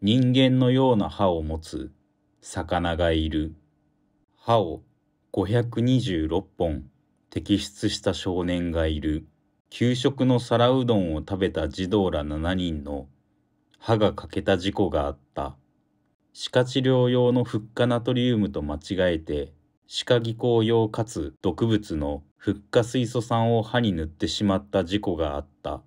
人間のような歯を持つ魚がいる。歯を526本摘出した少年がいる。給食の皿うどんを食べた児童ら7人の歯が欠けた事故があった。歯科治療用のフッ化ナトリウムと間違えて、歯科技工用かつ毒物のフッ化水素酸を歯に塗ってしまった事故があった。